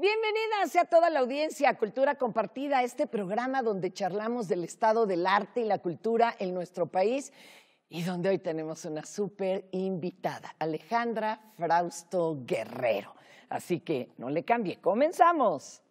Bienvenidas a toda la audiencia a Cultura Compartida, este programa donde charlamos del estado del arte y la cultura en nuestro país y donde hoy tenemos una súper invitada, Alejandra Frausto Guerrero. Así que no le cambie, comenzamos.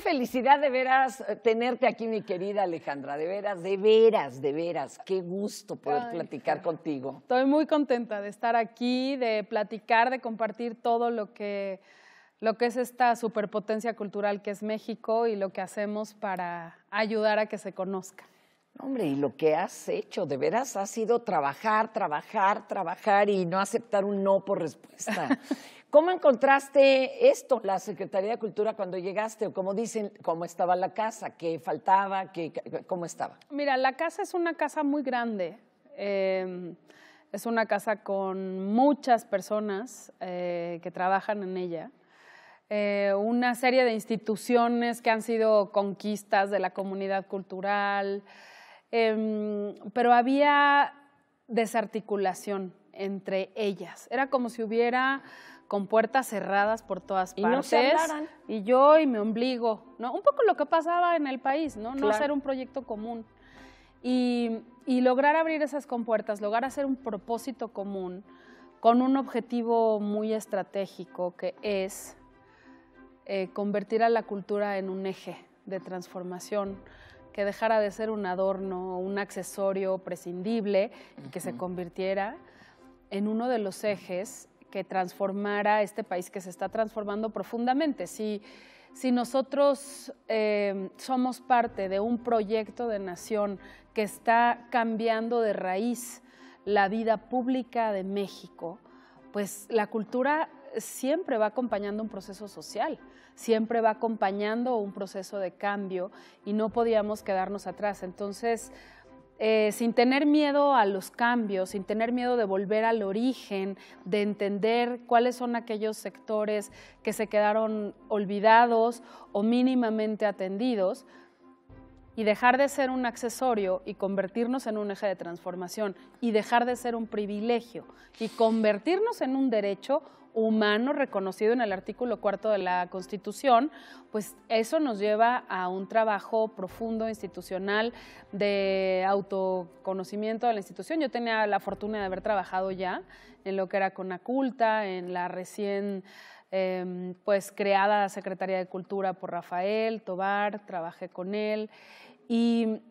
felicidad de veras eh, tenerte aquí, mi querida Alejandra. De veras, de veras, de veras. Qué gusto poder platicar contigo. Estoy muy contenta de estar aquí, de platicar, de compartir todo lo que, lo que es esta superpotencia cultural que es México y lo que hacemos para ayudar a que se conozca. Hombre, y lo que has hecho, de veras, ha sido trabajar, trabajar, trabajar y no aceptar un no por respuesta. ¿Cómo encontraste esto, la Secretaría de Cultura, cuando llegaste? cómo dicen, cómo estaba la casa? ¿Qué faltaba? Qué, ¿Cómo estaba? Mira, la casa es una casa muy grande. Em, es una casa con muchas personas eh, que trabajan en ella. Eh, una serie de instituciones que han sido conquistas de la comunidad cultural, em, pero había desarticulación entre ellas. Era como si hubiera con puertas cerradas por todas partes. y yo y mi ombligo, ¿no? Un poco lo que pasaba en el país, ¿no? No hacer un proyecto común. Y, lograr abrir esas compuertas, lograr hacer un propósito común con un objetivo muy estratégico que es eh, convertir a la cultura en un eje de transformación que dejara de ser un adorno, un accesorio prescindible, y que se convirtiera en uno de los ejes que transformara este país que se está transformando profundamente. Si, si nosotros em, somos parte de un proyecto de nación que está cambiando de raíz la vida pública de México, pues la cultura siempre va acompañando un proceso social, siempre va acompañando un proceso de cambio y no podíamos quedarnos atrás. Entonces, eh, sin tener miedo a los cambios, sin tener miedo de volver al origen, de entender cuáles son aquellos sectores que se quedaron olvidados o mínimamente atendidos y dejar de ser un accesorio y convertirnos en un eje de transformación y dejar de ser un privilegio y convertirnos en un derecho humano reconocido en el artículo cuarto de la Constitución, pues eso nos lleva a un trabajo profundo institucional de autoconocimiento de la institución. Yo tenía la fortuna de haber trabajado ya en lo que era con Conaculta, en la recién em, pues creada Secretaría de Cultura por Rafael Tobar, trabajé con él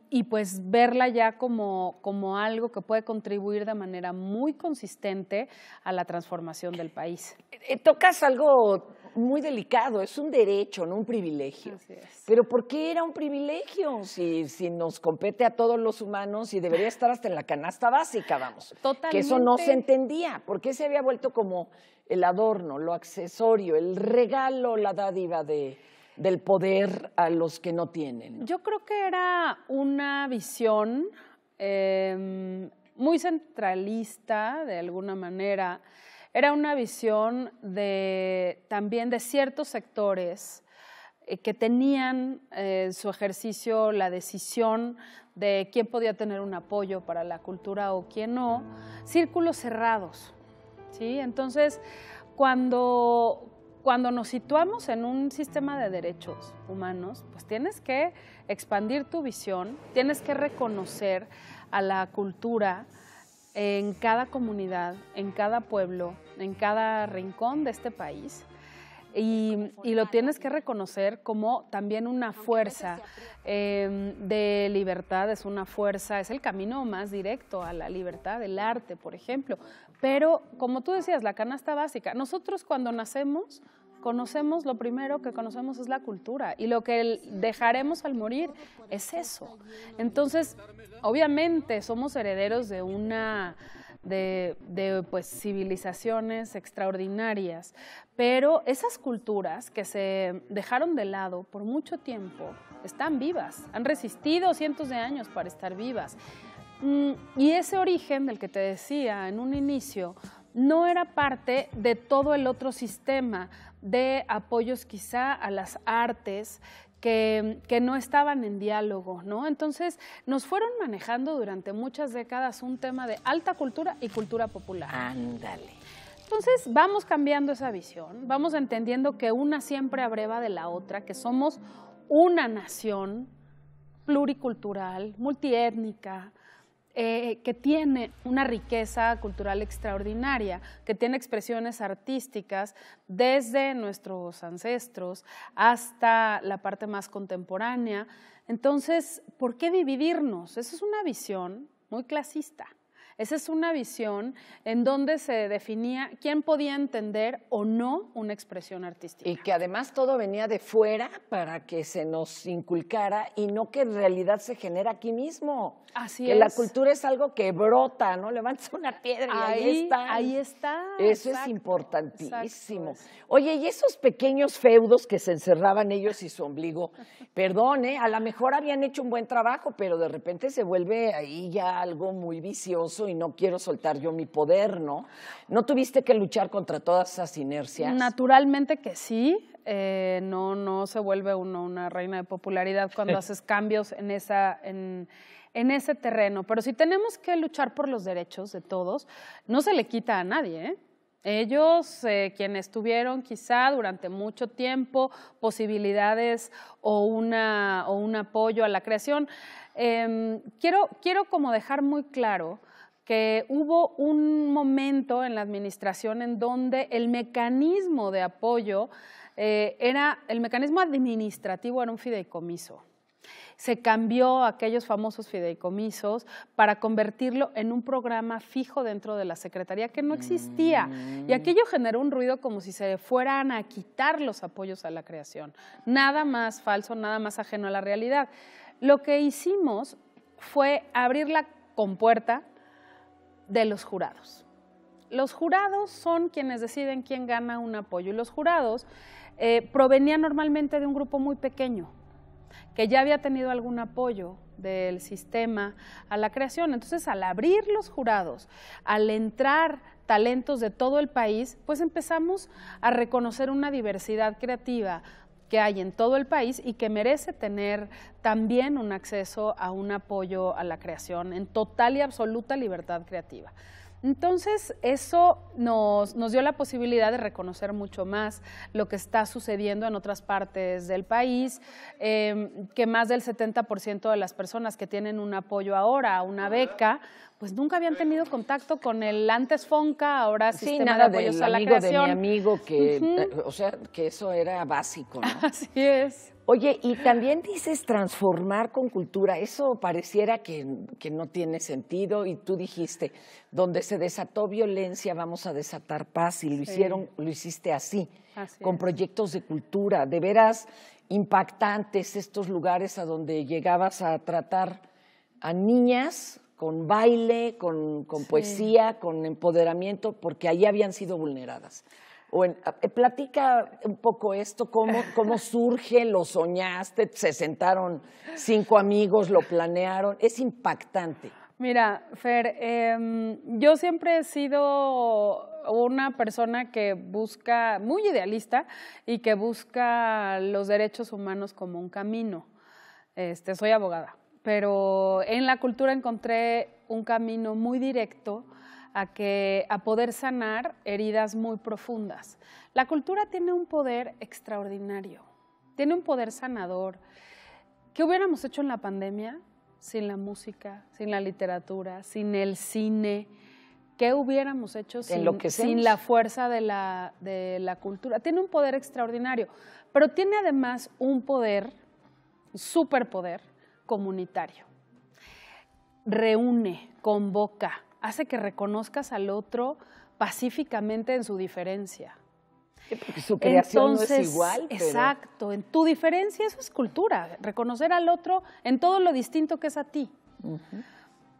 y, pues verla ya como, algo que puede contribuir de manera muy consistente a la transformación del país. Eh, eh, tocas algo muy delicado, es un derecho, no un privilegio. Pero ¿por qué era un privilegio si, nos compete a todos los humanos y debería estar hasta en la canasta básica, vamos? Totalmente. Que eso no se entendía, ¿Por qué se había vuelto como el adorno, lo accesorio, el regalo, la dádiva de del poder a los que no tienen. Yo creo que era una visión em, muy centralista, de alguna manera. Era una visión de, también de ciertos sectores eh, que tenían eh, en su ejercicio la decisión de quién podía tener un apoyo para la cultura o quién no, círculos cerrados. ¿sí? Entonces, cuando, cuando nos situamos en un sistema de derechos humanos, pues tienes que expandir tu visión, tienes que reconocer a la cultura en cada comunidad, en cada pueblo, en cada rincón de este país. Y, lo tienes que reconocer como también una fuerza em, de libertad, es una fuerza, es el camino más directo a la libertad, el arte, por ejemplo. Pero, como tú decías, la canasta básica. Nosotros cuando nacemos, conocemos, lo primero que conocemos es la cultura y lo que dejaremos al morir es eso. Entonces, obviamente somos herederos de una... De, pues, civilizaciones extraordinarias, pero esas culturas que se dejaron de lado por mucho tiempo están vivas, han resistido cientos de años para estar vivas Mm, y ese origen del que te decía en un inicio no era parte de todo el otro sistema de apoyos quizá a las artes que, no estaban en diálogo, ¿no? Entonces nos fueron manejando durante muchas décadas un tema de alta cultura y cultura popular. Ándale. Entonces vamos cambiando esa visión, vamos entendiendo que una siempre abreva de la otra, que somos una nación pluricultural, multiétnica, eh, que tiene una riqueza cultural extraordinaria, que tiene expresiones artísticas desde nuestros ancestros hasta la parte más contemporánea. Entonces, ¿por qué dividirnos? Esa es una visión muy clasista. Esa es una visión en donde se definía quién podía entender o no una expresión artística. Y que además todo venía de fuera para que se nos inculcara y no que en realidad se genera aquí mismo. Así que la cultura es algo que brota, ¿no? Levanta una piedra y ahí, está. Ahí está. Eso es importantísimo. Oye, y esos pequeños feudos que se encerraban ellos y su ombligo, perdón, ¿eh? a lo mejor habían hecho un buen trabajo, pero de repente se vuelve ahí ya algo muy vicioso y no quiero soltar yo mi poder, ¿no? ¿No tuviste que luchar contra todas esas inercias? Naturalmente que sí. Eh, no, no se vuelve uno una reina de popularidad cuando haces cambios en, ese terreno. Pero si tenemos que luchar por los derechos de todos, no se le quita a nadie, ¿eh? Ellos, eh, quienes tuvieron quizá durante mucho tiempo posibilidades o, una, o un apoyo a la creación. Em, quiero como dejar muy claro que hubo un momento en la administración en donde el mecanismo de apoyo eh, era, el mecanismo administrativo era un fideicomiso. Se cambió aquellos famosos fideicomisos para convertirlo en un programa fijo dentro de la Secretaría que no existía. Y mm. aquello generó un ruido como si se fueran a quitar los apoyos a la creación. Nada más falso, nada más ajeno a la realidad. Lo que hicimos fue abrir la compuerta de los jurados. Los jurados son quienes deciden quién gana un apoyo y los jurados eh, provenían normalmente de un grupo muy pequeño que ya había tenido algún apoyo del sistema a la creación. Entonces, al abrir los jurados, al entrar talentos de todo el país, pues empezamos a reconocer una diversidad creativa que hay en todo el país y que merece tener también un acceso a un apoyo a la creación en total y absoluta libertad creativa. Entonces, eso nos, nos, dio la posibilidad de reconocer mucho más lo que está sucediendo en otras partes del país, em, que más del 70% de las personas que tienen un apoyo ahora, una beca, pues nunca habían tenido contacto con el antes FONCA, ahora sí, sistema nada de apoyos a la amigo de mi amigo que, eh, o sea, que eso era básico, Así es. Oye, y también dices transformar con cultura. Eso pareciera que, no tiene sentido y tú dijiste, donde se desató violencia vamos a desatar paz y lo hicieron, lo hiciste así, con proyectos de cultura, de veras impactantes estos lugares a donde llegabas a tratar a niñas con baile, con, con poesía, con empoderamiento, porque ahí habían sido vulneradas. Bueno, eh, platica un poco esto, cómo, surge, lo soñaste, se sentaron cinco amigos, lo planearon, es impactante. Mira, Fer, em, yo siempre he sido una persona que busca, muy idealista, y que busca los derechos humanos como un camino. Este, soy abogada, pero en la cultura encontré un camino muy directo a, que, a poder sanar heridas muy profundas. La cultura tiene un poder extraordinario, tiene un poder sanador. ¿Qué hubiéramos hecho en la pandemia sin la música, sin la literatura, sin el cine? ¿Qué hubiéramos hecho sin, la fuerza de la, de la cultura? Tiene un poder extraordinario, pero tiene además un poder, superpoder comunitario reúne, convoca, hace que reconozcas al otro pacíficamente en su diferencia. porque su creación no es igual. Exacto, en tu diferencia eso es cultura, reconocer al otro en todo lo distinto que es a ti.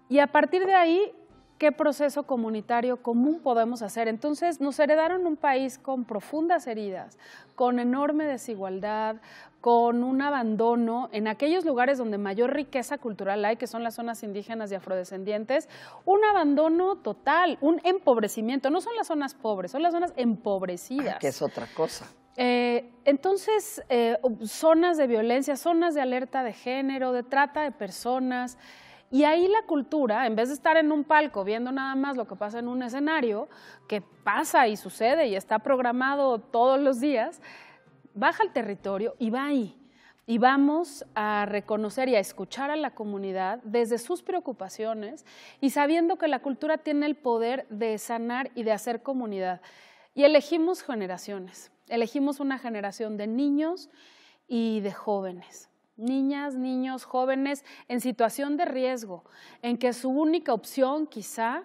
Y a partir de ahí qué proceso comunitario común podemos hacer. Entonces nos heredaron un país con profundas heridas, con enorme desigualdad, con un abandono en aquellos lugares donde mayor riqueza cultural hay, que son las zonas indígenas y afrodescendientes, un abandono total, un empobrecimiento. No son las zonas pobres, son las zonas empobrecidas. Ah, que es otra cosa. Eh, entonces, eh, zonas de violencia, zonas de alerta de género, de trata de personas. Y ahí la cultura, en vez de estar en un palco viendo nada más lo que pasa en un escenario, que pasa y sucede y está programado todos los días, baja al territorio y va ahí. Y vamos a reconocer y a escuchar a la comunidad desde sus preocupaciones y sabiendo que la cultura tiene el poder de sanar y de hacer comunidad. Y elegimos generaciones. Elegimos una generación de niños y de jóvenes niñas, niños, jóvenes en situación de riesgo, en que su única opción quizá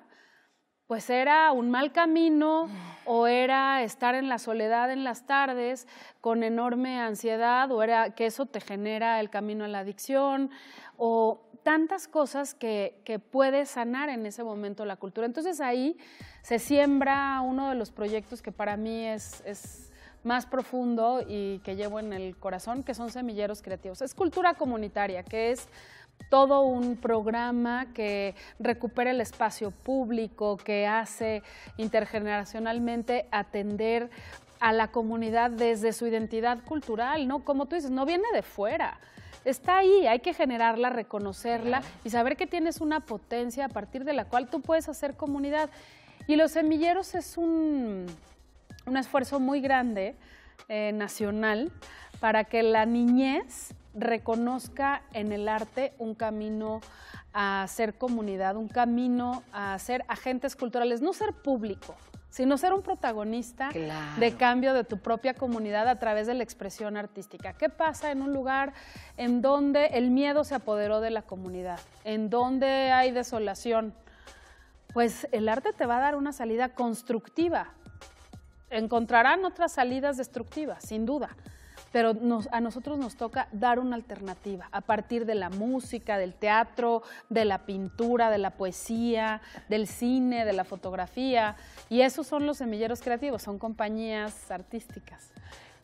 pues era un mal camino o era estar en la soledad en las tardes con enorme ansiedad o era que eso te genera el camino a la adicción o tantas cosas que, que puede sanar en ese momento la cultura. Entonces ahí se siembra uno de los proyectos que para mí es, es más profundo y que llevo en el corazón, que son Semilleros Creativos. Es cultura comunitaria, que es todo un programa que recupera el espacio público, que hace intergeneracionalmente atender a la comunidad desde su identidad cultural, ¿no? Como tú dices, no viene de fuera. Está ahí, hay que generarla, reconocerla y saber que tienes una potencia a partir de la cual tú puedes hacer comunidad. Y los semilleros es un, un esfuerzo muy grande eh, nacional para que la niñez reconozca en el arte un camino a ser comunidad, un camino a ser agentes culturales, no ser público, sino ser un protagonista de cambio de tu propia comunidad a través de la expresión artística. ¿Qué pasa en un lugar en donde el miedo se apoderó de la comunidad, en donde hay desolación? Pues el arte te va a dar una salida constructiva encontrarán otras salidas destructivas, sin duda, pero a nosotros nos toca dar una alternativa a partir de la música, del teatro, de la pintura, de la poesía, del cine, de la fotografía, y esos son los semilleros creativos, son compañías artísticas.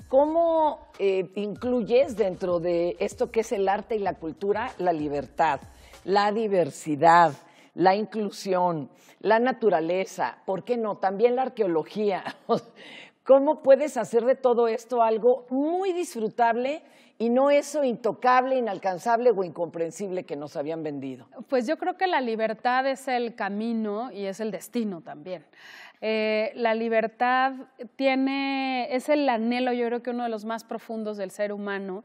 ¿Cómo eh, incluyes dentro de esto que es el arte y la cultura la libertad, la diversidad? la inclusión, la naturaleza, ¿por qué no? También la arqueología. ¿Cómo puedes hacer de todo esto algo muy disfrutable y no eso intocable, inalcanzable o incomprensible que nos habían vendido? Pues yo creo que la libertad es el camino y es el destino también. Eh, la libertad tiene, es el anhelo, yo creo que uno de los más profundos del ser humano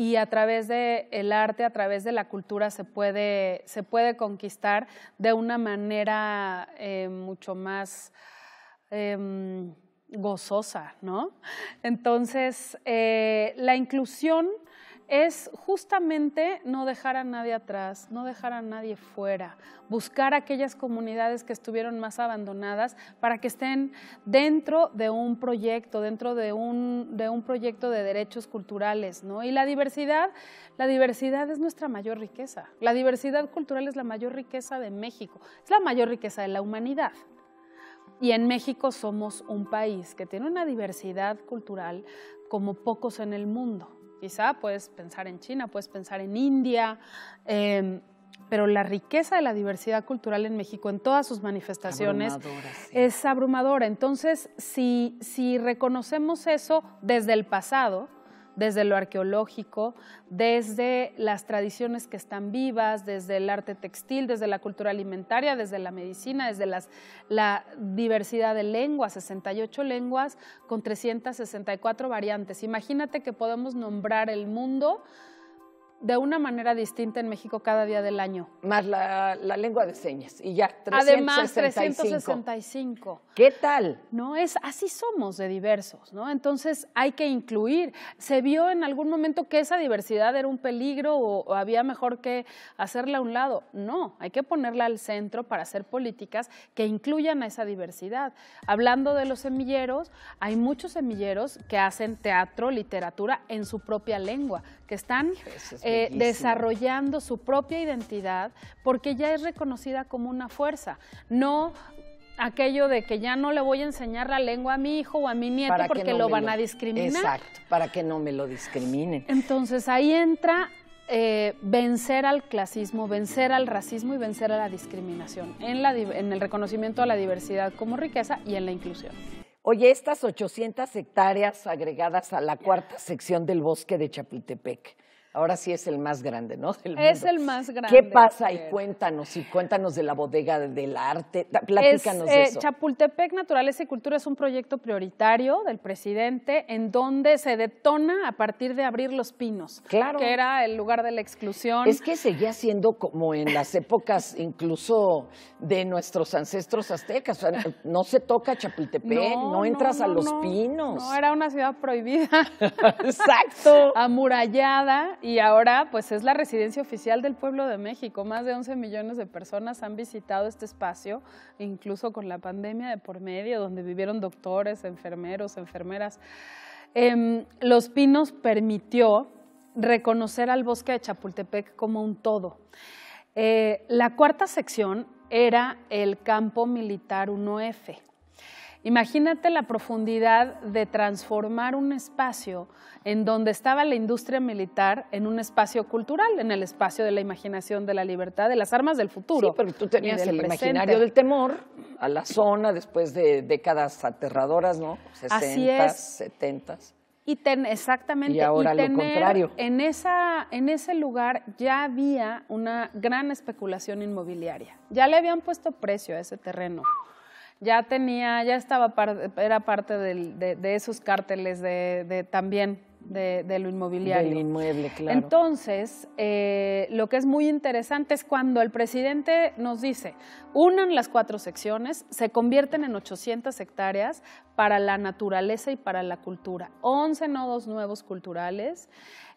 y a través del arte, a través de la cultura se puede, se puede conquistar de una manera eh, mucho más em, gozosa, ¿no? Entonces, eh, la inclusión es justamente no dejar a nadie atrás, no dejar a nadie fuera, buscar aquellas comunidades que estuvieron más abandonadas para que estén dentro de un proyecto, dentro de un, proyecto de derechos culturales. ¿no? Y la diversidad, la diversidad es nuestra mayor riqueza. La diversidad cultural es la mayor riqueza de México, es la mayor riqueza de la humanidad. Y en México somos un país que tiene una diversidad cultural como pocos en el mundo. Quizá puedes pensar en China, puedes pensar en India, em, pero la riqueza de la diversidad cultural en México en todas sus manifestaciones es abrumadora. Entonces, si, si reconocemos eso desde el pasado, desde lo arqueológico, desde las tradiciones que están vivas, desde el arte textil, desde la cultura alimentaria, desde la medicina, desde la diversidad de lenguas, 68 lenguas con 364 variantes. Imagínate que podemos nombrar el mundo de una manera distinta en México cada día del año. Más la, lengua de señas y ya, 365. Además, 365. ¿Qué tal? No es así somos de diversos, ¿no? Entonces hay que incluir. Se vio en algún momento que esa diversidad era un peligro o, había mejor que hacerla a un lado. No, hay que ponerla al centro para hacer políticas que incluyan a esa diversidad. Hablando de los semilleros, hay muchos semilleros que hacen teatro, literatura en su propia lengua, que están eh, desarrollando su propia identidad porque ya es reconocida como una fuerza. No aquello de que ya no le voy a enseñar la lengua a mi hijo o a mi nieto porque lo van a discriminar. Exacto, para que no me lo discriminen. Entonces ahí entra eh, vencer al clasismo, vencer al racismo y vencer a la discriminación en, la, en el reconocimiento a la diversidad como riqueza y en la inclusión. Oye, estas 800 hectáreas agregadas a la cuarta sección del bosque de Chapultepec, Ahora sí es el más grande, ¿no? es el más grande. ¿Qué pasa? Y cuéntanos, y cuéntanos de la bodega del arte. Platícanos eh, eso. Chapultepec Naturaleza y Cultura es un proyecto prioritario del presidente en donde se detona a partir de abrir los pinos. Claro. Que era el lugar de la exclusión. Es que seguía siendo como en las épocas incluso de nuestros ancestros aztecas. no se toca Chapultepec, no, entras a los pinos. No, era una ciudad prohibida. Exacto. Amurallada y ahora pues es la residencia oficial del pueblo de México. Más de 11 millones de personas han visitado este espacio, incluso con la pandemia de por medio, donde vivieron doctores, enfermeros, enfermeras. Em, Los Pinos permitió reconocer al bosque de Chapultepec como un todo. Eh, la cuarta sección era el campo militar 1F. Imagínate la profundidad de transformar un espacio en donde estaba la industria militar en un espacio cultural, en el espacio de la imaginación, de la libertad, de las armas del futuro. Sí, pero tú tenías el imaginario del temor a la zona después de décadas aterradoras, ¿no? 60, 70. Y ten, exactamente, y, ahora lo contrario. En, esa, en ese lugar ya había una gran especulación inmobiliaria. Ya le habían puesto precio a ese terreno ya tenía, ya estaba, era parte de, esos cárteles de, también de, lo inmobiliario. Del inmueble, claro. Entonces, eh, lo que es muy interesante es cuando el presidente nos dice, unan las cuatro secciones, se convierten en 800 hectáreas para la naturaleza y para la cultura, 11 nodos nuevos culturales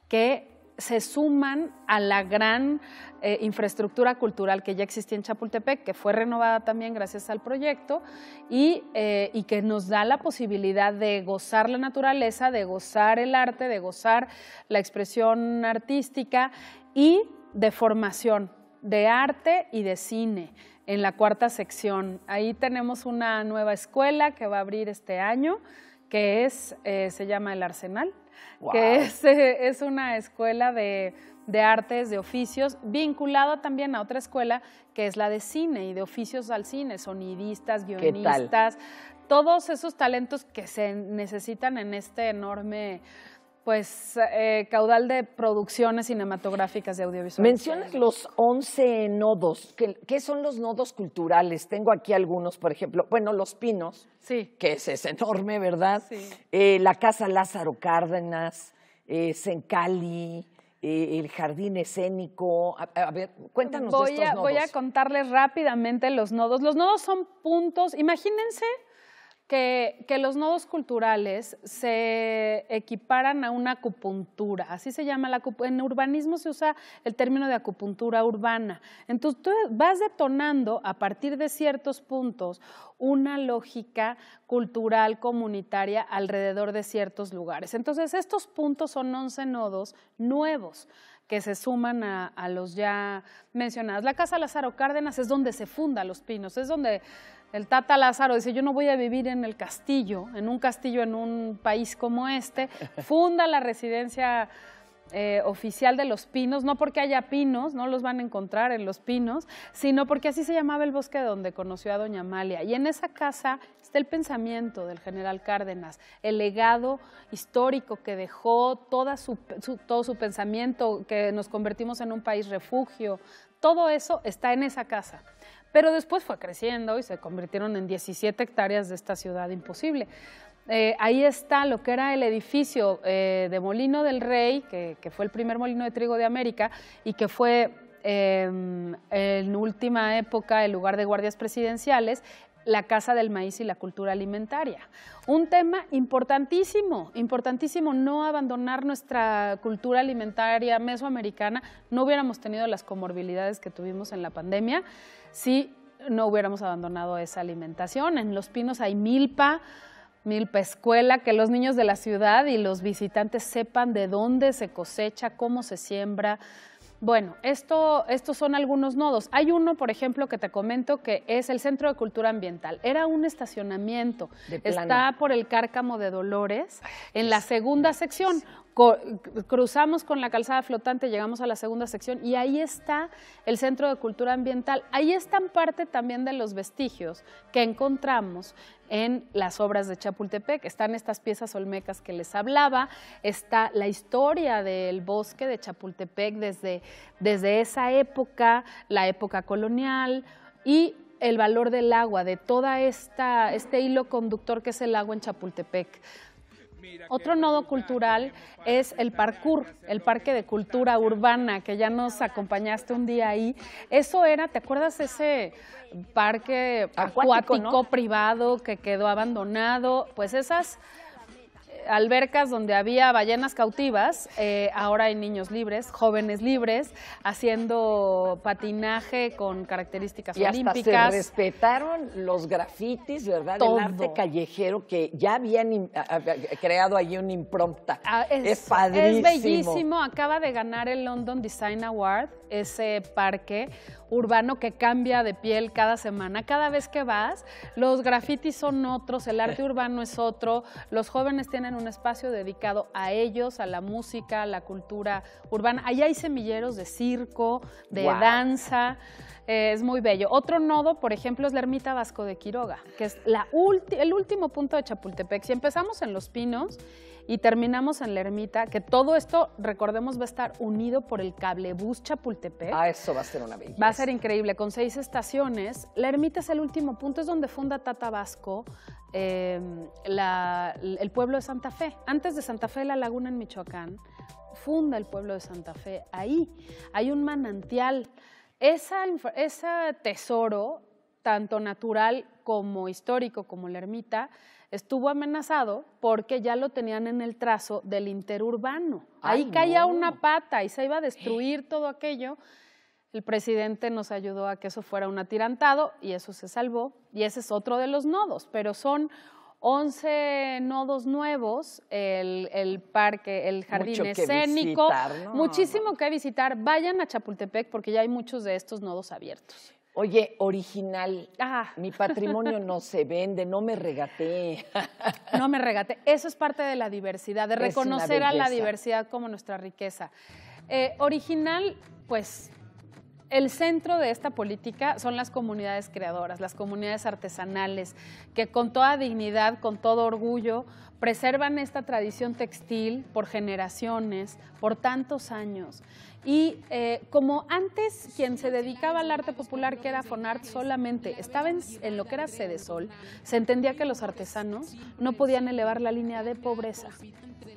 que se suman a la gran eh, infraestructura cultural que ya existía en Chapultepec, que fue renovada también gracias al proyecto y, eh, y, que nos da la posibilidad de gozar la naturaleza, de gozar el arte, de gozar la expresión artística y de formación de arte y de cine en la cuarta sección. Ahí tenemos una nueva escuela que va a abrir este año que es, eh, se llama El Arsenal, que eh, es, una escuela de, de, artes, de oficios, vinculada también a otra escuela que es la de cine y de oficios al cine, sonidistas, guionistas, todos esos talentos que se necesitan en este enorme pues eh, caudal de producciones cinematográficas de audiovisuales. Mencionas los 11 nodos. ¿Qué, son los nodos culturales? Tengo aquí algunos, por ejemplo. Bueno, Los Pinos, sí. que es, enorme, ¿verdad? Eh, la Casa Lázaro Cárdenas, eh, Sencali, eh, el jardín escénico. A, ver, cuéntanos estos nodos. Voy a contarles rápidamente los nodos. Los nodos son puntos. Imagínense que, los nodos culturales se equiparan a una acupuntura, así se llama, la, en urbanismo se usa el término de acupuntura urbana. Entonces tú vas detonando a partir de ciertos puntos una lógica cultural comunitaria alrededor de ciertos lugares. Entonces estos puntos son 11 nodos nuevos que se suman a, los ya mencionados. La Casa Lázaro Cárdenas es donde se funda Los Pinos, es donde el Tata Lázaro dice, yo no voy a vivir en el castillo, en un castillo en un país como este. Funda la residencia eh, oficial de los pinos, no porque haya pinos, no los van a encontrar en los pinos, sino porque así se llamaba el bosque donde conoció a doña Amalia. Y en esa casa está el pensamiento del general Cárdenas, el legado histórico que dejó, todo su pensamiento, que nos convertimos en un país refugio, todo eso está en esa casa pero después fue creciendo y se convirtieron en 17 hectáreas de esta ciudad imposible. Eh, ahí está lo que era el edificio eh, de Molino del Rey, que, fue el primer molino de trigo de América y que fue em, en última época el lugar de guardias presidenciales la casa del maíz y la cultura alimentaria. Un tema importantísimo, importantísimo, no abandonar nuestra cultura alimentaria mesoamericana, no hubiéramos tenido las comorbilidades que tuvimos en la pandemia si no hubiéramos abandonado esa alimentación. En Los Pinos hay milpa, milpescuela, que los niños de la ciudad y los visitantes sepan de dónde se cosecha, cómo se siembra. Bueno, esto, estos son algunos nodos. Hay uno, por ejemplo, que te comento que es el Centro de Cultura Ambiental. Era un estacionamiento. Está por el Cárcamo de Dolores, en la segunda sección cruzamos con la calzada flotante, llegamos a la segunda sección y ahí está el Centro de Cultura Ambiental. Ahí están parte también de los vestigios que encontramos en las obras de Chapultepec. Están estas piezas olmecas que les hablaba, está la historia del bosque de Chapultepec desde, desde esa época, la época colonial y el valor del agua, de toda este hilo conductor que es el agua en Chapultepec. Otro nodo cultural es el parkour, el Parque de Cultura Urbana, que ya nos acompañaste un día ahí. Eso era, ¿te acuerdas ese parque acuático, privado que quedó abandonado? Pues esas albercas donde había ballenas cautivas, eh, ahora hay niños libres, jóvenes libres, haciendo patinaje con características olímpicas. Hasta se respetaron los grafitis, ¿verdad? El arte callejero que ya habían creado allí un imprompta. Ah, es, padrísimo. Es bellísimo, acaba de ganar el London Design Award, ese parque urbano que cambia de piel cada semana. Cada vez que vas, los grafitis son otros, el arte urbano es otro, los jóvenes tienen un espacio dedicado a ellos, a la música, a la cultura urbana. Allá hay semilleros de circo, de danza. Eh, es muy bello. Otro nodo, por ejemplo, es la ermita Vasco de Quiroga, que es el último punto de Chapultepec. Si empezamos en Los Pinos y terminamos en la ermita, que todo esto, recordemos, va a estar unido por el cablebús Chapultepec. Ah, eso va a ser una belleza. Va a ser increíble, con seis estaciones. La ermita es el último punto, es donde funda Tata Vasco Em, el pueblo de Santa Fe. Antes de Santa Fe, la laguna en Michoacán, funda el pueblo de Santa Fe. Ahí hay un manantial. Esa, ese tesoro, tanto natural como histórico, como la ermita, estuvo amenazado porque ya lo tenían en el trazo del interurbano. Ahí caía una pata y se iba a destruir eh. todo aquello. El presidente nos ayudó a que eso fuera un atirantado y eso se salvó. Y ese es otro de los nodos, pero son 11 nodos nuevos, el, parque, el jardín escénico, muchísimo que visitar. Vayan a Chapultepec porque ya hay muchos de estos nodos abiertos. Oye, original. Mi patrimonio no se vende, no me regate. No me regate. Eso es parte de la diversidad, de reconocer a la diversidad como nuestra riqueza. Eh, original, pues el centro de esta política son las comunidades creadoras, las comunidades artesanales, que con toda dignidad, con todo orgullo, preservan esta tradición textil por generaciones, por tantos años. Y eh, como antes quien se dedicaba al arte popular, que era Fonart, solamente estaba en, lo que era Sede Sol, se entendía que los artesanos no podían elevar la línea de pobreza.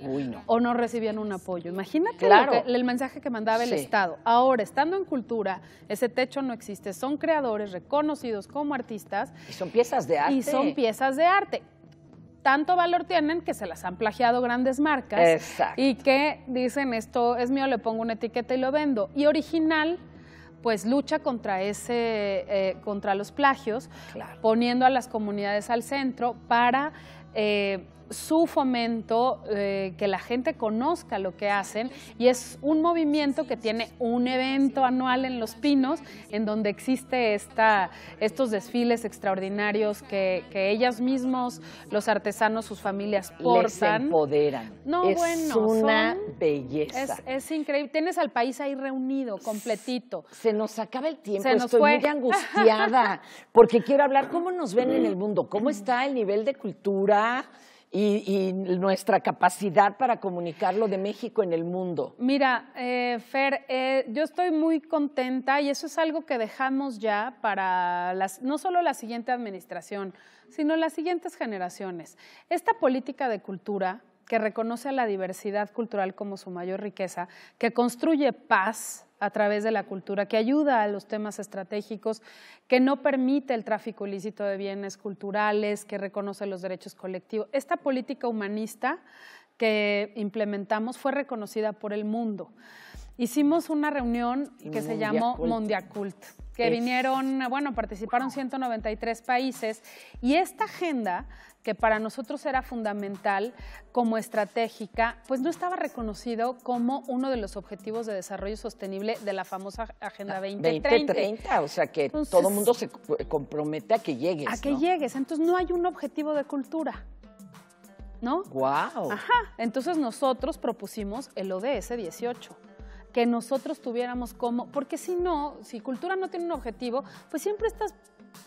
Uy, no. O no recibían un apoyo. Imagínate el mensaje que mandaba el Estado. Ahora, estando en cultura, ese techo no existe. Son creadores reconocidos como artistas. Y son piezas de arte. Y son piezas de arte tanto valor tienen que se las han plagiado grandes marcas y que dicen esto es mío, le pongo una etiqueta y lo vendo. Y original pues lucha contra ese eh, contra los plagios, poniendo a las comunidades al centro para eh, su fomento, eh, que la gente conozca lo que hacen y es un movimiento que tiene un evento anual en Los Pinos en donde existe esta, estos desfiles extraordinarios que, que ellas mismos, los artesanos, sus familias portan. Les empoderan. No, es una belleza. Es, increíble. Tienes al país ahí reunido, completito. Se nos acaba el tiempo, Se nos estoy muy angustiada porque quiero hablar cómo nos ven en el mundo, cómo está el nivel de cultura, y, nuestra capacidad para comunicar lo de México en el mundo. Mira, eh, Fer, eh, yo estoy muy contenta y eso es algo que dejamos ya para no solo la siguiente administración, sino las siguientes generaciones. Esta política de cultura que reconoce a la diversidad cultural como su mayor riqueza, que construye paz, a través de la cultura, que ayuda a los temas estratégicos, que no permite el tráfico ilícito de bienes culturales, que reconoce los derechos colectivos. Esta política humanista que implementamos fue reconocida por el mundo. Hicimos una reunión que se llamó Mundiacult que vinieron, bueno, participaron 193 países y esta agenda, que para nosotros era fundamental como estratégica, pues no estaba reconocido como uno de los objetivos de desarrollo sostenible de la famosa Agenda 2030. Ah, 2030, o sea que todo el mundo se eh, compromete a que llegues. A que llegues. Entonces no hay un objetivo de cultura. ¿No? ¡Guau! Wow. Ajá. Entonces nosotros propusimos el ODS 18 que nosotros tuviéramos como, porque si no, si cultura no tiene un objetivo, pues siempre estás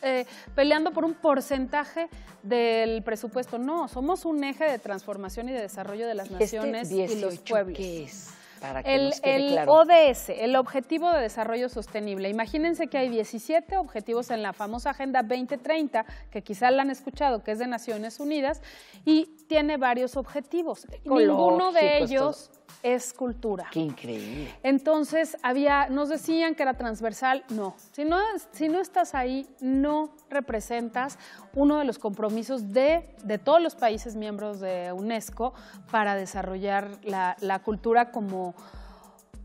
eh, peleando por un porcentaje del presupuesto. No, somos un eje de transformación y de desarrollo de las este naciones y los pueblos. ¿qué es? Para que el, el ODS, el Objetivo de Desarrollo Sostenible. Imagínense que hay 17 objetivos en la famosa Agenda 2030, que quizás la han escuchado, que es de Naciones Unidas, y tiene varios objetivos. Ninguno de ellos es cultura. Qué increíble. Entonces, había, nos decían que era transversal, no. Si no, si no estás ahí, no representas uno de los compromisos de, de todos los países miembros de UNESCO para desarrollar la, la cultura como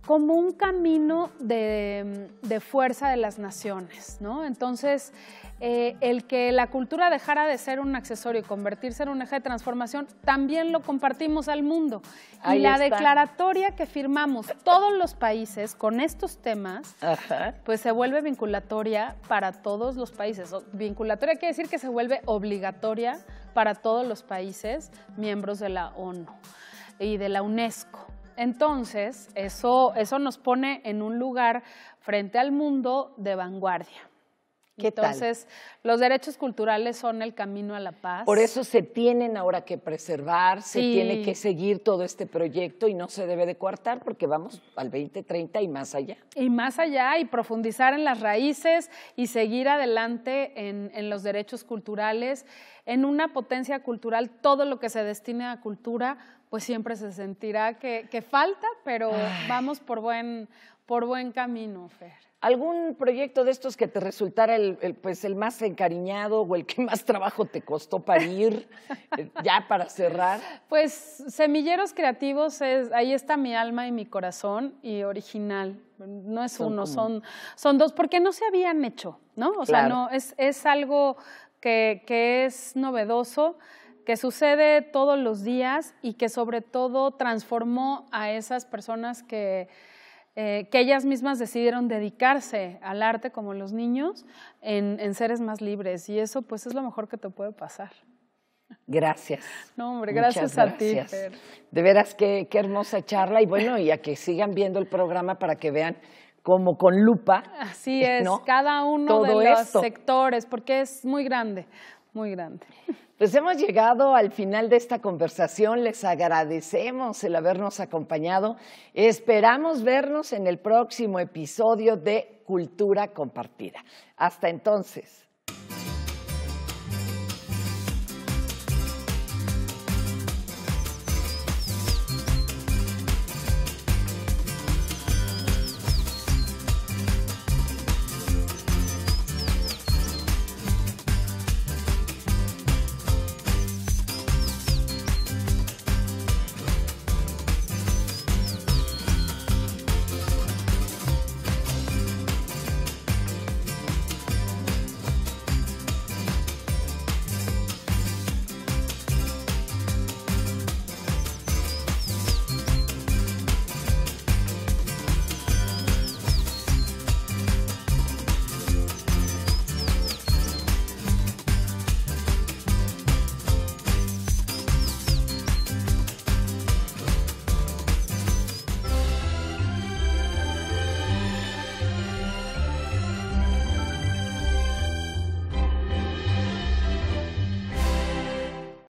como un camino de, fuerza de las naciones, ¿no? Entonces, eh, el que la cultura dejara de ser un accesorio y convertirse en un eje de transformación, también lo compartimos al mundo. y la declaratoria que firmamos todos los países con estos temas, pues se vuelve vinculatoria para todos los países. vinculatoria quiere decir que se vuelve obligatoria para todos los países miembros de la ONU y de la UNESCO. Entonces, eso, eso nos pone en un lugar frente al mundo de vanguardia. ¿Qué Entonces, los derechos culturales son el camino a la paz. Por eso se tienen ahora que preservar, se tiene que seguir todo este proyecto y no se debe de coartar porque vamos al 2030 y más allá. Y más allá y profundizar en las raíces y seguir adelante en, en los derechos culturales, en una potencia cultural, todo lo que se destine a cultura pues siempre se sentirá que, falta, pero vamos por buen, por buen camino, Fer. ¿Algún proyecto de estos que te resultara el, pues el más encariñado o el que más trabajo te costó para ir, eh, ya para cerrar. Pues Semilleros Creativos, es, ahí está mi alma y mi corazón y original. No es uno, son, son dos, porque no se habían hecho, ¿no? O sea, no, es, es algo que, que es novedoso que sucede todos los días y que sobre todo transformó a esas personas que, eh, que ellas mismas decidieron dedicarse al arte como los niños en, seres más libres. Y eso pues es lo mejor que te puede pasar. Gracias. No, hombre, gracias, a ti. De veras, qué, hermosa charla. Y bueno, y a que sigan viendo el programa para que vean como con lupa. Así es, cada uno de los sectores, porque es muy grande. Muy grande. Pues hemos llegado al final de esta conversación. Les agradecemos el habernos acompañado. Esperamos vernos en el próximo episodio de Cultura Compartida. Hasta entonces.